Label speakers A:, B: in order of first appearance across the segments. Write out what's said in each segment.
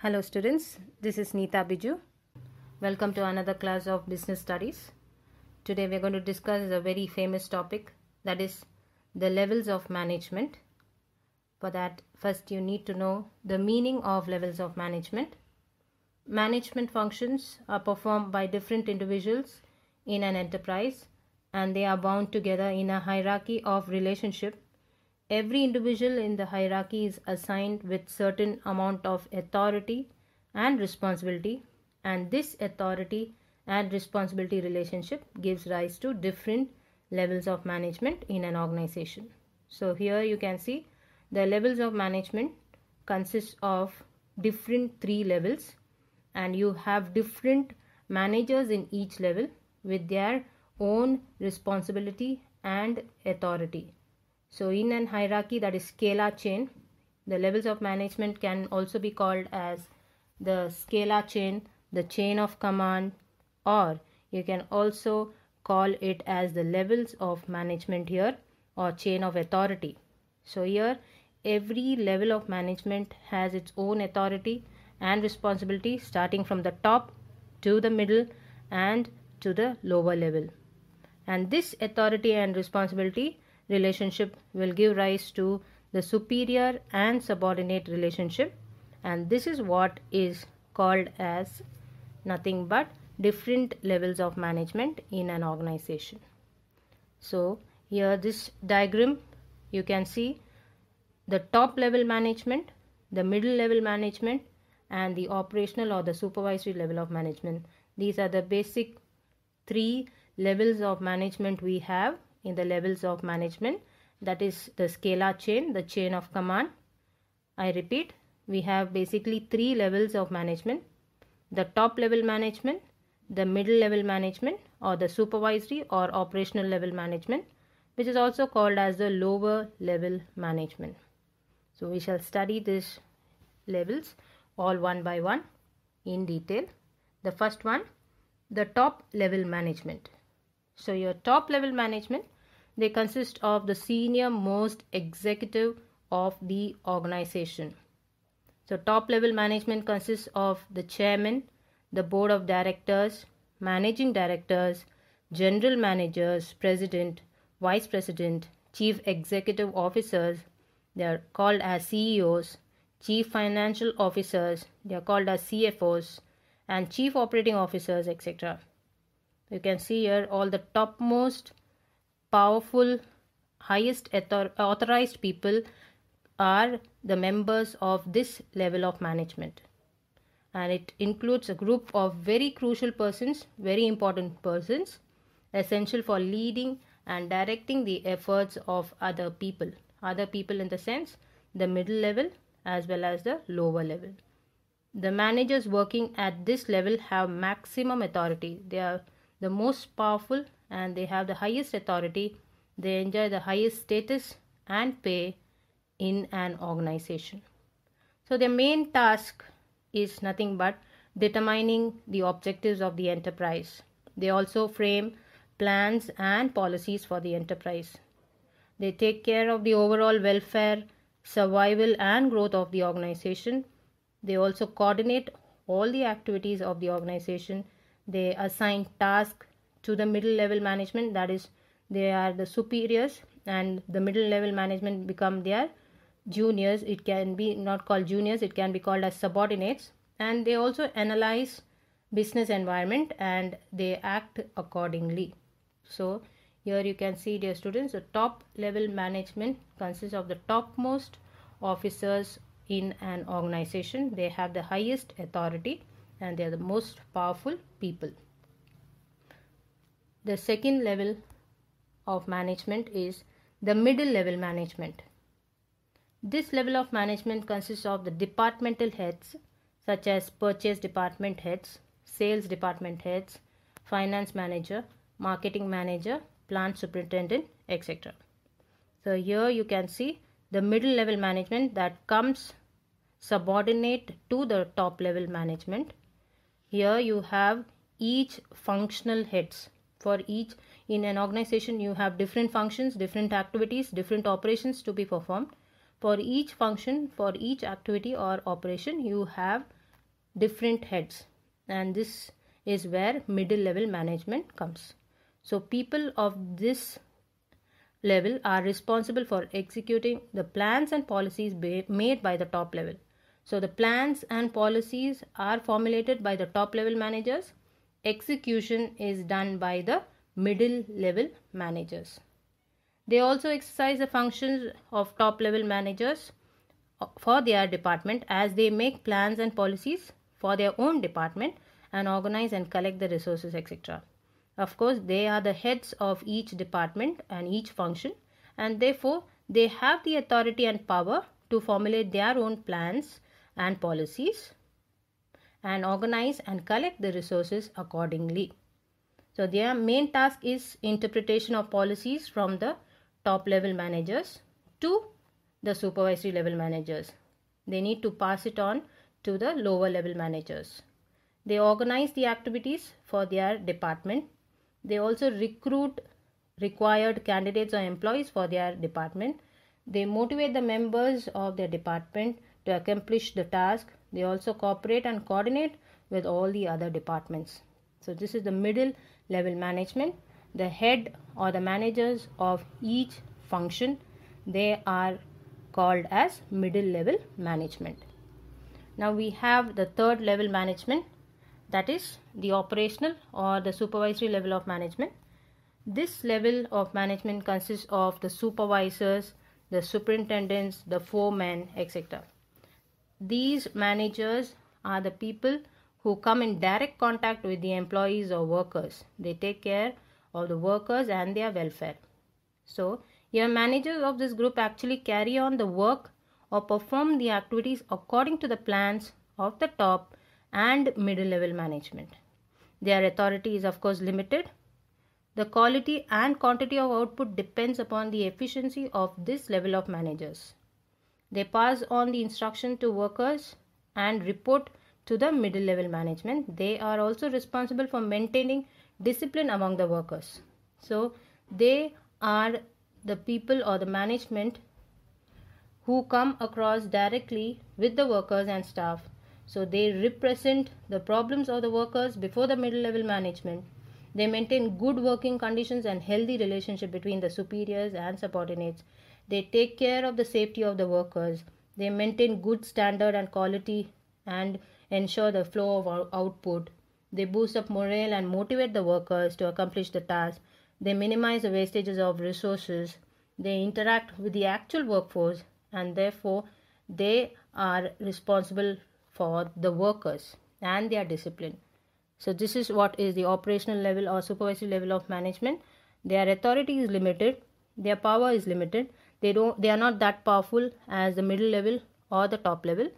A: Hello students, this is Neeta Biju. Welcome to another class of Business Studies. Today we are going to discuss a very famous topic that is the levels of management. For that, first you need to know the meaning of levels of management. Management functions are performed by different individuals in an enterprise and they are bound together in a hierarchy of relationship Every individual in the hierarchy is assigned with certain amount of authority and responsibility and this authority and responsibility relationship gives rise to different levels of management in an organization. So here you can see the levels of management consists of different three levels and you have different managers in each level with their own responsibility and authority. So in an hierarchy that is scalar chain, the levels of management can also be called as the scalar chain, the chain of command, or you can also call it as the levels of management here or chain of authority. So here every level of management has its own authority and responsibility starting from the top to the middle and to the lower level. And this authority and responsibility relationship will give rise to the superior and subordinate relationship and this is what is called as nothing but different levels of management in an organization. So here this diagram you can see the top level management, the middle level management and the operational or the supervisory level of management. These are the basic three levels of management we have in the levels of management that is the scalar chain, the chain of command. I repeat, we have basically three levels of management. The top level management, the middle level management or the supervisory or operational level management which is also called as the lower level management. So we shall study these levels all one by one in detail. The first one, the top level management. So your top level management they consist of the senior most executive of the organization. So, top level management consists of the chairman, the board of directors, managing directors, general managers, president, vice president, chief executive officers. They are called as CEOs, chief financial officers. They are called as CFOs, and chief operating officers, etc. You can see here all the topmost powerful, highest author authorized people are the members of this level of management and it includes a group of very crucial persons, very important persons, essential for leading and directing the efforts of other people. Other people in the sense the middle level as well as the lower level. The managers working at this level have maximum authority. They are the most powerful and they have the highest authority. They enjoy the highest status and pay in an organization. So, their main task is nothing but determining the objectives of the enterprise. They also frame plans and policies for the enterprise. They take care of the overall welfare, survival, and growth of the organization. They also coordinate all the activities of the organization. They assign tasks to the middle level management that is they are the superiors and the middle level management become their juniors it can be not called juniors it can be called as subordinates and they also analyze business environment and they act accordingly so here you can see dear students the top level management consists of the topmost officers in an organization they have the highest authority and they are the most powerful people the second level of management is the middle level management. This level of management consists of the departmental heads such as purchase department heads, sales department heads, finance manager, marketing manager, plant superintendent, etc. So here you can see the middle level management that comes subordinate to the top level management. Here you have each functional heads for each in an organization you have different functions different activities different operations to be performed for each function for each activity or operation you have different heads and this is where middle level management comes so people of this level are responsible for executing the plans and policies made by the top level so the plans and policies are formulated by the top level managers execution is done by the middle level managers. They also exercise the functions of top level managers for their department as they make plans and policies for their own department and organize and collect the resources etc. Of course, they are the heads of each department and each function and therefore they have the authority and power to formulate their own plans and policies and organize and collect the resources accordingly. So their main task is interpretation of policies from the top level managers to the supervisory level managers. They need to pass it on to the lower level managers. They organize the activities for their department. They also recruit required candidates or employees for their department. They motivate the members of their department to accomplish the task they also cooperate and coordinate with all the other departments. So this is the middle level management. The head or the managers of each function, they are called as middle level management. Now we have the third level management that is the operational or the supervisory level of management. This level of management consists of the supervisors, the superintendents, the foremen, etc. These managers are the people who come in direct contact with the employees or workers. They take care of the workers and their welfare. So, your managers of this group actually carry on the work or perform the activities according to the plans of the top and middle level management. Their authority is, of course, limited. The quality and quantity of output depends upon the efficiency of this level of managers. They pass on the instruction to workers and report to the middle level management. They are also responsible for maintaining discipline among the workers. So they are the people or the management who come across directly with the workers and staff. So they represent the problems of the workers before the middle level management. They maintain good working conditions and healthy relationship between the superiors and subordinates. They take care of the safety of the workers. They maintain good standard and quality and ensure the flow of output. They boost up morale and motivate the workers to accomplish the task. They minimize the wastages of resources. They interact with the actual workforce and therefore they are responsible for the workers and their discipline. So this is what is the operational level or supervisory level of management. Their authority is limited, their power is limited they don't they are not that powerful as the middle level or the top level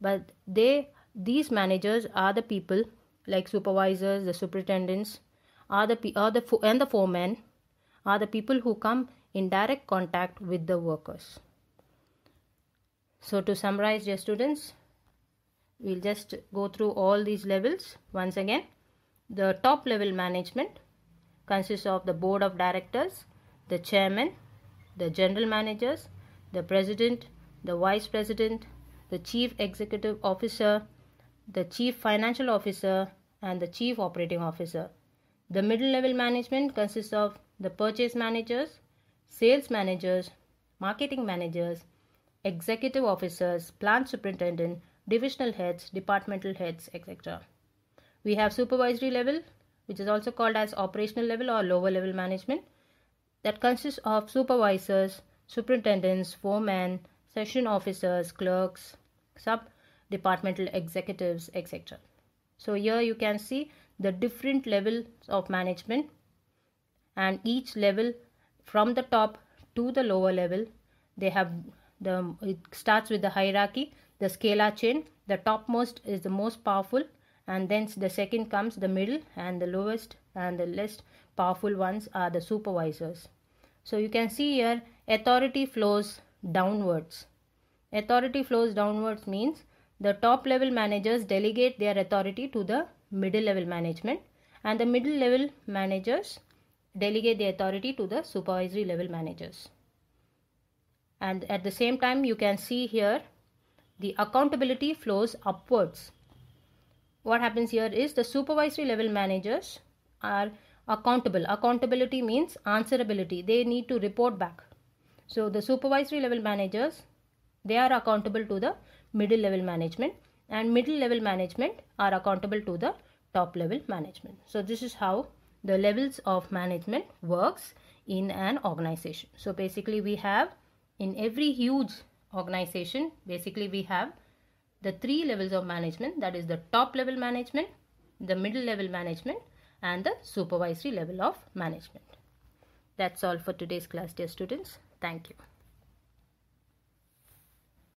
A: but they these managers are the people like supervisors the superintendents are the are the and the foremen are the people who come in direct contact with the workers so to summarize dear students we'll just go through all these levels once again the top level management consists of the board of directors the chairman the general managers, the president, the vice president, the chief executive officer, the chief financial officer, and the chief operating officer. The middle level management consists of the purchase managers, sales managers, marketing managers, executive officers, plant superintendent, divisional heads, departmental heads, etc. We have supervisory level, which is also called as operational level or lower level management that consists of supervisors, superintendents, foremen, session officers, clerks, sub-departmental executives, etc. So here you can see the different levels of management and each level from the top to the lower level they have the it starts with the hierarchy the scalar chain the topmost is the most powerful and then the second comes the middle and the lowest and the least powerful ones are the supervisors. So you can see here authority flows downwards. Authority flows downwards means the top level managers delegate their authority to the middle level management and the middle level managers delegate the authority to the supervisory level managers. And at the same time you can see here the accountability flows upwards. What happens here is the supervisory level managers are accountable. Accountability means answerability. They need to report back. So the supervisory level managers, they are accountable to the middle level management and middle level management are accountable to the top level management. So this is how the levels of management works in an organization. So basically we have in every huge organization, basically we have the three levels of management that is the top level management, the middle level management and the supervisory level of management. That's all for today's class dear students. Thank you.